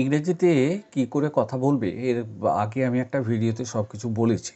ইংরেজিতে কি করে কথা বলবে এর আগে আমি একটা ভিডিওতে সব কিছু বলেছি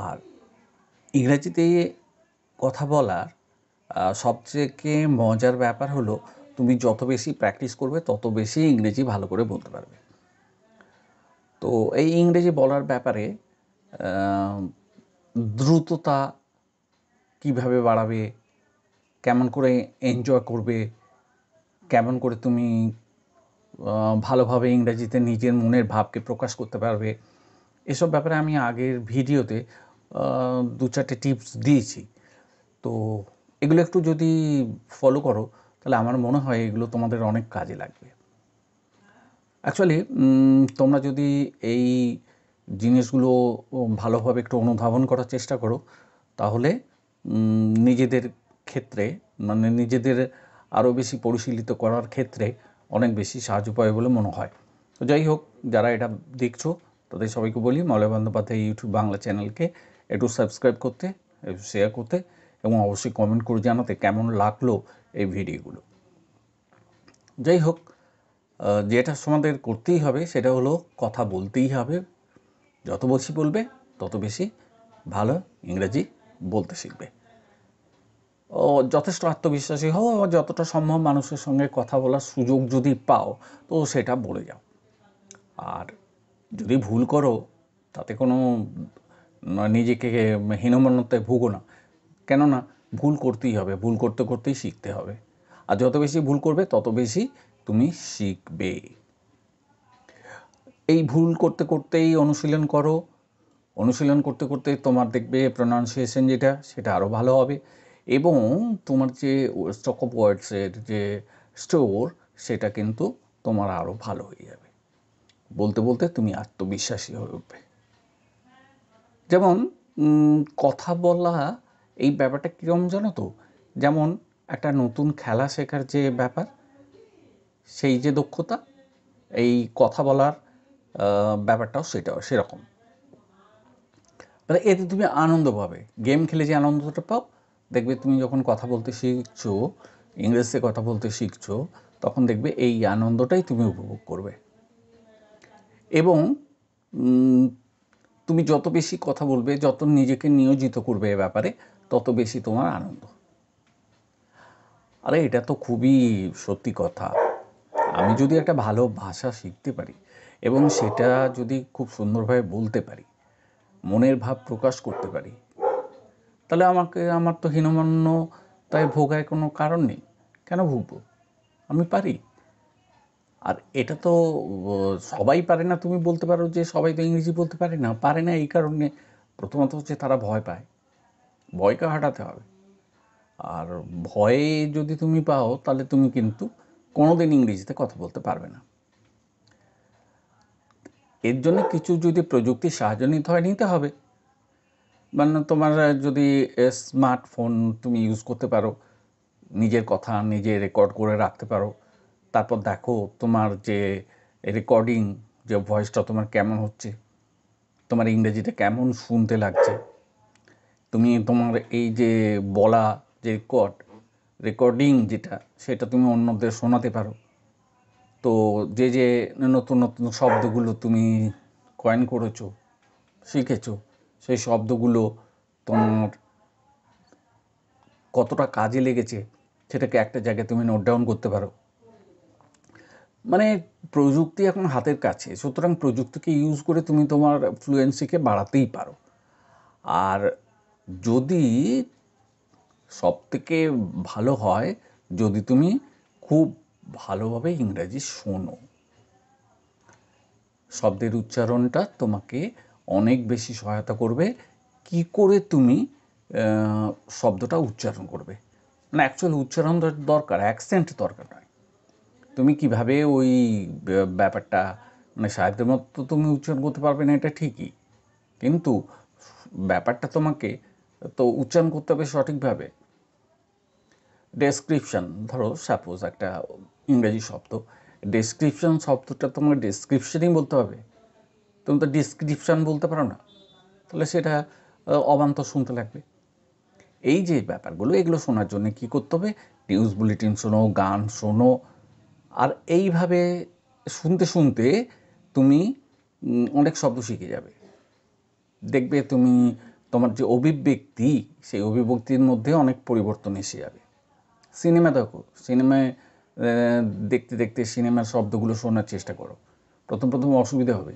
আর ইংরেজিতে কথা বলার সবথেকে মজার ব্যাপার হলো তুমি যত বেশি প্র্যাকটিস করবে তত বেশি ইংরেজি ভালো করে বলতে পারবে তো এই ইংরেজি বলার ব্যাপারে দ্রুততা কিভাবে বাড়াবে কেমন করে এনজয় করবে কেমন করে তুমি ভালোভাবে ইংরেজিতে নিজের মনের ভাবকে প্রকাশ করতে পারবে এসব ব্যাপারে আমি আগের ভিডিওতে দু চারটে টিপস দিয়েছি তো এগুলো একটু যদি ফলো করো তাহলে আমার মনে হয় এগুলো তোমাদের অনেক কাজে লাগবে অ্যাকচুয়ালি তোমরা যদি এই জিনিসগুলো ভালোভাবে একটু অনুধাবন করার চেষ্টা করো তাহলে নিজেদের ক্ষেত্রে মানে নিজেদের আরও বেশি পরিশীলিত করার ক্ষেত্রে অনেক বেশি সাহায্য পাবে বলে মনে হয় তো যাই হোক যারা এটা দেখছো তাদের সবাইকে বলি মলয় বন্দ্যোপাধ্যায় ইউটিউব বাংলা চ্যানেলকে একটু সাবস্ক্রাইব করতে একটু শেয়ার করতে এবং অবশ্যই কমেন্ট করে জানাতে কেমন লাগলো এই ভিডিওগুলো যাই হোক যেটা সমাদের করতেই হবে সেটা হলো কথা বলতেই হবে যত বেশি বলবে তত বেশি ভালো ইংরেজি বলতে শিখবে যথেষ্ট আত্মবিশ্বাসী হও আর যতটা সম্ভব মানুষের সঙ্গে কথা বলার সুযোগ যদি পাও তো সেটা বলে যাও আর যদি ভুল করো তাতে কোনো মানে নিজেকে হীনমান্যতায় ভুগো না কেননা ভুল করতেই হবে ভুল করতে করতেই শিখতে হবে আর যত বেশি ভুল করবে তত বেশি তুমি শিখবে এই ভুল করতে করতেই অনুশীলন করো অনুশীলন করতে করতে তোমার দেখবে প্রনাউন্সিয়েশন যেটা সেটা আরও ভালো হবে এবং তোমার যে স্টক অফ ওয়ার্ডসের যে স্টোর সেটা কিন্তু তোমার আরও ভালো হয়ে যাবে বলতে বলতে তুমি আত্মবিশ্বাসী হয়ে উঠবে যেমন কথা বলা এই ব্যাপারটা কীরকম জানো তো যেমন একটা নতুন খেলা শেখার যে ব্যাপার সেই যে দক্ষতা এই কথা বলার ব্যাপারটাও সেটাও সেরকম মানে এতে তুমি আনন্দ পাবে গেম খেলে যে আনন্দটা পাও দেখবে তুমি যখন কথা বলতে শিখছো ইংরেজিতে কথা বলতে শিখছো তখন দেখবে এই আনন্দটাই তুমি উপভোগ করবে এবং তুমি যত বেশি কথা বলবে যত নিজেকে নিয়োজিত করবে এ ব্যাপারে তত বেশি তোমার আনন্দ আরে এটা তো খুবই সত্যি কথা আমি যদি একটা ভালো ভাষা শিখতে পারি এবং সেটা যদি খুব সুন্দরভাবে বলতে পারি মনের ভাব প্রকাশ করতে পারি তাহলে আমাকে আমার তো হীনমান্য তাই ভোগায় কোনো কারণ নেই কেন ভুগবো আমি পারি আর এটা তো সবাই পারে না তুমি বলতে পারো যে সবাই তো ইংরেজি বলতে পারে না পারে না এই কারণে প্রথমত হচ্ছে তারা ভয় পায় ভয়কে হাঁটাতে হবে আর ভয়ে যদি তুমি পাও তাহলে তুমি কিন্তু কোনো দিন ইংরেজিতে কথা বলতে পারবে না এর জন্য কিছু যদি প্রযুক্তির সাহায্য নিতে হয় নিতে হবে মানে তোমার যদি স্মার্টফোন তুমি ইউজ করতে পারো নিজের কথা নিজে রেকর্ড করে রাখতে পারো তারপর দেখো তোমার যে রেকর্ডিং যে ভয়েসটা তোমার কেমন হচ্ছে তোমার ইংরেজিটা কেমন শুনতে লাগছে তুমি তোমার এই যে বলা যে রেকর্ড রেকর্ডিং যেটা সেটা তুমি অন্যদের শোনাতে পারো তো যে যে নতুন নতুন শব্দগুলো তুমি কয়েন করেছো শিখেছো সেই শব্দগুলো তোমার কতটা কাজে লেগেছে সেটাকে একটা জায়গায় তুমি নোট ডাউন করতে পারো মানে প্রযুক্তি এখন হাতের কাছে সুতরাং প্রযুক্তিকে ইউজ করে তুমি তোমার ফ্লুয়েন্সিকে বাড়াতেই পারো আর যদি সব থেকে ভালো হয় যদি তুমি খুব ভালোভাবে ইংরাজি শোনো শব্দের উচ্চারণটা তোমাকে অনেক বেশি সহায়তা করবে কি করে তুমি শব্দটা উচ্চারণ করবে মানে অ্যাকচুয়ালি উচ্চারণ দরকার অ্যাকসেন্ট দরকার নয় তুমি কিভাবে ওই ব্যাপারটা মানে সাহেবদের মতো তুমি উচ্চারণ করতে পারবে না এটা ঠিকই কিন্তু ব্যাপারটা তোমাকে তো উচ্চারণ করতে হবে সঠিকভাবে ডেসক্রিপশন ধরো সাপোজ একটা ইংরেজি শব্দ ডেসক্রিপশন শব্দটা তোমাকে ডেসক্রিপশনই বলতে হবে তুমি তো ডিসক্রিপশান বলতে পারো না তাহলে সেটা অবান্ত শুনতে লাগবে এই যে ব্যাপারগুলো এগুলো শোনার জন্য কি করতে হবে নিউজ বুলেটিন শোনো গান শোনো আর এইভাবে শুনতে শুনতে তুমি অনেক শব্দ শিখে যাবে দেখবে তুমি তোমার যে অভিব্যক্তি সেই অভিব্যক্তির মধ্যে অনেক পরিবর্তন এসে যাবে সিনেমা দেখো সিনেমায় দেখতে দেখতে সিনেমার শব্দগুলো শোনার চেষ্টা করো প্রথম প্রথম অসুবিধা হবে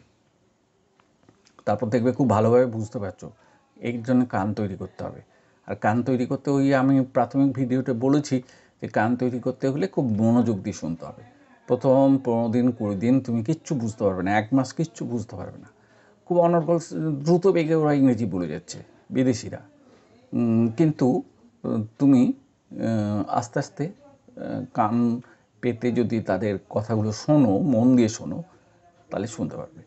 তারপর দেখবে খুব ভালোভাবে বুঝতে পারছো এর জন্য কান তৈরি করতে হবে আর কান তৈরি করতে ওই আমি প্রাথমিক ভিডিওতে বলেছি যে কান তৈরি করতে হলে খুব মনোযোগ দিয়ে শুনতে হবে প্রথম পনেরো দিন কুড়ি দিন তুমি কিচ্ছু বুঝতে পারবে না এক মাস কিচ্ছু বুঝতে পারবে না খুব অনর্গল দ্রুত বেগে ওরা ইংরেজি বলে যাচ্ছে বিদেশিরা কিন্তু তুমি আস্তে আস্তে কান পেতে যদি তাদের কথাগুলো শোনো মন দিয়ে শোনো তাহলে শুনতে পারবে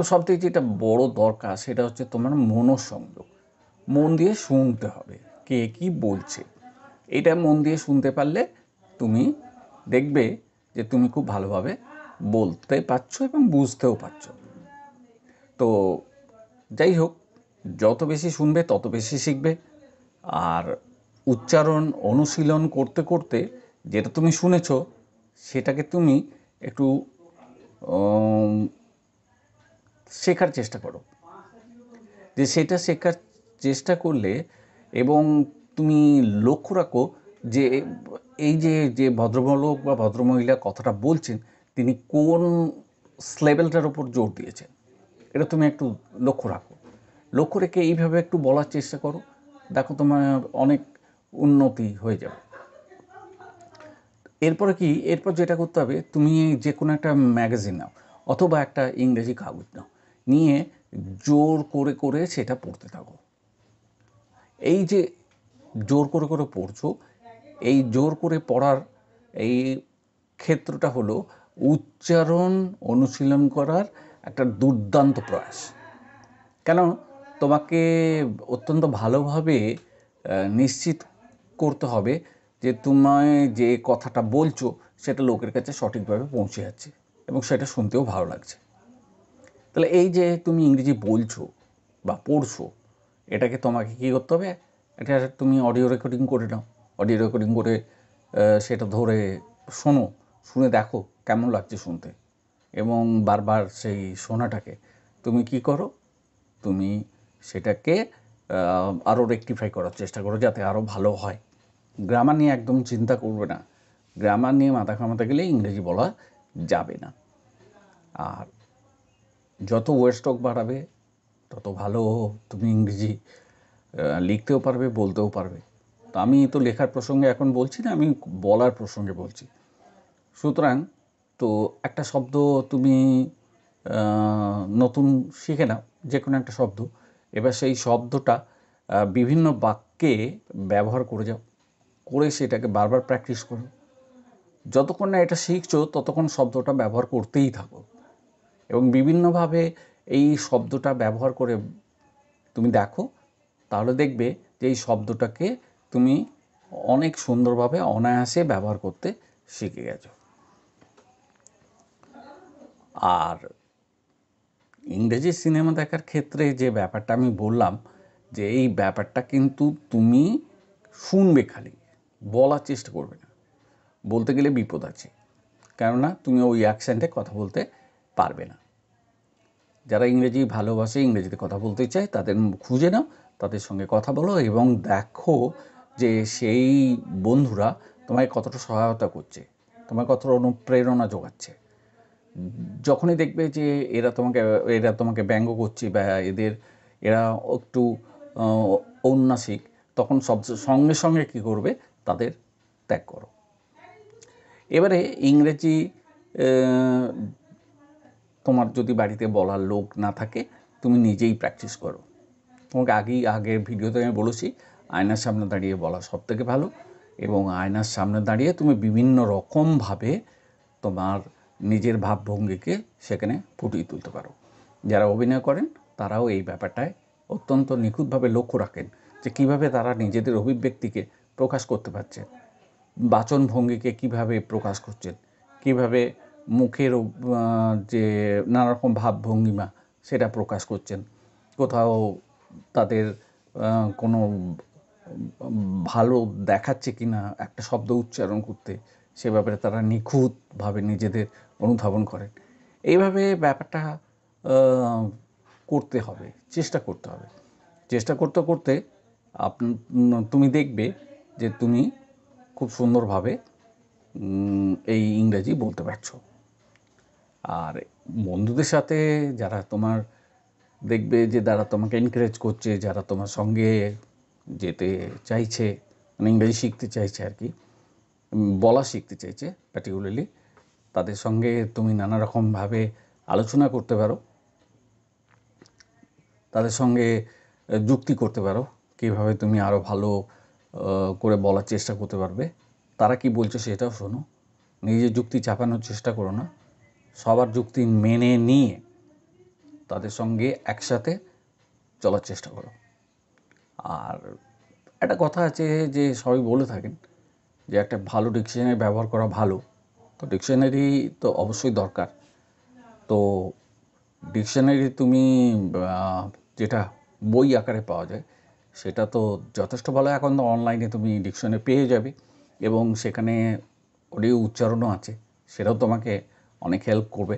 তো সব থেকে যেটা বড় দরকার সেটা হচ্ছে তোমার মনোসংযোগ মন দিয়ে শুনতে হবে কে কি বলছে এটা মন দিয়ে শুনতে পারলে তুমি দেখবে যে তুমি খুব ভালোভাবে বলতে পারছো এবং বুঝতেও পারছো তো যাই হোক যত বেশি শুনবে তত বেশি শিখবে আর উচ্চারণ অনুশীলন করতে করতে যেটা তুমি শুনেছ সেটাকে তুমি একটু শেখার চেষ্টা করো যে সেটা শেখার চেষ্টা করলে এবং তুমি লক্ষ্য রাখো যে এই যে যে ভদ্রলোক বা ভদ্রমহিলা কথাটা বলছেন তিনি কোন লেভেলটার ওপর জোর দিয়েছেন এটা তুমি একটু লক্ষ্য রাখো লক্ষ্য রেখে এইভাবে একটু বলার চেষ্টা করো দেখো তোমার অনেক উন্নতি হয়ে যাবে এরপরে কি এরপর যেটা করতে হবে তুমি যে কোনো একটা ম্যাগাজিন নাও অথবা একটা ইংরেজি কাগজ নাও নিয়ে জোর করে করে সেটা পড়তে থাকো এই যে জোর করে করে পড়ছো এই জোর করে পড়ার এই ক্ষেত্রটা হলো উচ্চারণ অনুশীলন করার একটা দুর্দান্ত প্রয়াস কেন তোমাকে অত্যন্ত ভালোভাবে নিশ্চিত করতে হবে যে তোমায় যে কথাটা বলছো সেটা লোকের কাছে সঠিকভাবে পৌঁছে যাচ্ছে এবং সেটা শুনতেও ভালো লাগছে তাহলে এই যে তুমি ইংরেজি বলছো বা পড়ছো এটাকে তোমাকে কী করতে হবে এটা তুমি অডিও রেকর্ডিং করে নাও অডিও রেকর্ডিং করে সেটা ধরে শোনো শুনে দেখো কেমন লাগছে শুনতে এবং বারবার সেই শোনাটাকে তুমি কি করো তুমি সেটাকে আরও রেকটিফাই করার চেষ্টা করো যাতে আরও ভালো হয় গ্রামার নিয়ে একদম চিন্তা করবে না গ্রামার নিয়ে মাথা ঘামাতে গেলে ইংরেজি বলা যাবে না আর যত ওয়েস্টক বাড়াবে তত ভালো তুমি ইংরেজি লিখতেও পারবে বলতেও পারবে তো আমি তো লেখার প্রসঙ্গে এখন বলছি না আমি বলার প্রসঙ্গে বলছি সুতরাং তো একটা শব্দ তুমি নতুন শিখে নাও যে কোনো একটা শব্দ এবার সেই শব্দটা বিভিন্ন বাক্যে ব্যবহার করে যাও করে সেটাকে বারবার প্র্যাকটিস করো যতক্ষণ না এটা শিখছো ততক্ষণ শব্দটা ব্যবহার করতেই থাকো এবং বিভিন্নভাবে এই শব্দটা ব্যবহার করে তুমি দেখো তাহলে দেখবে যে এই শব্দটাকে তুমি অনেক সুন্দরভাবে অনায়াসে ব্যবহার করতে শিখে গেছো আর ইংরেজি সিনেমা দেখার ক্ষেত্রে যে ব্যাপারটা আমি বললাম যে এই ব্যাপারটা কিন্তু তুমি শুনবে খালি বলার চেষ্টা করবে না বলতে গেলে বিপদ আছে কেননা তুমি ওই অ্যাকসেন্টে কথা বলতে পারবে না যারা ইংরেজি ভালোবাসে ইংরেজিতে কথা বলতে চায় তাদের খুঁজে নাও তাদের সঙ্গে কথা বলো এবং দেখো যে সেই বন্ধুরা তোমায় কতটা সহায়তা করছে তোমায় কতটা অনুপ্রেরণা যোগাচ্ছে যখনই দেখবে যে এরা তোমাকে এরা তোমাকে ব্যঙ্গ করছে বা এদের এরা একটু ঔন্নাসিক তখন সব সঙ্গে সঙ্গে কী করবে তাদের ত্যাগ করো এবারে ইংরেজি তোমার যদি বাড়িতে বলার লোক না থাকে তুমি নিজেই প্র্যাকটিস করো তোমাকে আগেই আগের ভিডিওতে আমি বলেছি আয়নার সামনে দাঁড়িয়ে বলা সব থেকে ভালো এবং আয়নার সামনে দাঁড়িয়ে তুমি বিভিন্ন রকমভাবে তোমার নিজের ভাবভঙ্গিকে সেখানে ফুটিয়ে তুলতে পারো যারা অভিনয় করেন তারাও এই ব্যাপারটায় অত্যন্ত নিখুঁতভাবে লক্ষ্য রাখেন যে কিভাবে তারা নিজেদের অভিব্যক্তিকে প্রকাশ করতে পারছেন বাচনভঙ্গিকে কিভাবে প্রকাশ করছেন কিভাবে মুখের যে নানারকম ভাবভঙ্গিমা সেটা প্রকাশ করছেন কোথাও তাদের কোনো ভালো দেখাচ্ছে কি না একটা শব্দ উচ্চারণ করতে সে ব্যাপারে তারা নিখুঁতভাবে নিজেদের অনুধাবন করেন এইভাবে ব্যাপারটা করতে হবে চেষ্টা করতে হবে চেষ্টা করতে করতে আপ তুমি দেখবে যে তুমি খুব সুন্দরভাবে এই ইংরেজি বলতে পারছো আর বন্ধুদের সাথে যারা তোমার দেখবে যে যারা তোমাকে এনকারেজ করছে যারা তোমার সঙ্গে যেতে চাইছে মানে ইংরাজি শিখতে চাইছে আর কি বলা শিখতে চাইছে পার্টিকুলারলি তাদের সঙ্গে তুমি নানা রকমভাবে আলোচনা করতে পারো তাদের সঙ্গে যুক্তি করতে পারো কীভাবে তুমি আরও ভালো করে বলার চেষ্টা করতে পারবে তারা কি বলছে সেটাও শোনো নিজে যুক্তি চাপানোর চেষ্টা করো না সবার যুক্তি মেনে নিয়ে তাদের সঙ্গে একসাথে চলার চেষ্টা করো আর একটা কথা আছে যে সবাই বলে থাকেন যে একটা ভালো ডিকশনারি ব্যবহার করা ভালো তো ডিকশনারি তো অবশ্যই দরকার তো ডিকশনারি তুমি যেটা বই আকারে পাওয়া যায় সেটা তো যথেষ্ট ভালো এখন তো অনলাইনে তুমি ডিকশনারি পেয়ে যাবে এবং সেখানে ওরই উচ্চারণও আছে সেটাও তোমাকে অনেক হেল্প করবে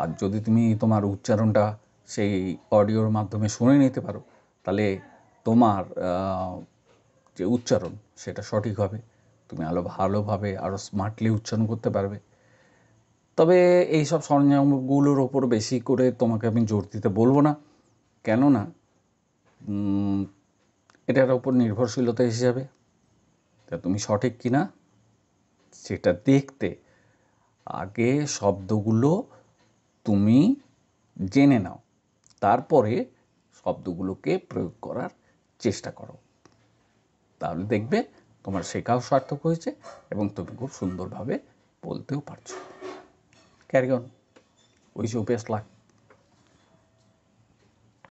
আর যদি তুমি তোমার উচ্চারণটা সেই অডিওর মাধ্যমে শুনে নিতে পারো তাহলে তোমার যে উচ্চারণ সেটা সঠিক হবে তুমি আরও ভালোভাবে আরও স্মার্টলি উচ্চারণ করতে পারবে তবে এই সব সরঞ্জামগুলোর ওপর বেশি করে তোমাকে আমি জোর দিতে বলবো না কেননা এটার ওপর নির্ভরশীলতা হিসাবে তা তুমি সঠিক কিনা সেটা দেখতে আগে শব্দগুলো তুমি জেনে নাও তারপরে শব্দগুলোকে প্রয়োগ করার চেষ্টা করো তাহলে দেখবে তোমার শেখাও সার্থক হয়েছে এবং তুমি খুব সুন্দরভাবে বলতেও পারছো ক্যারিগন ওই যে অভ্যাস লাগবে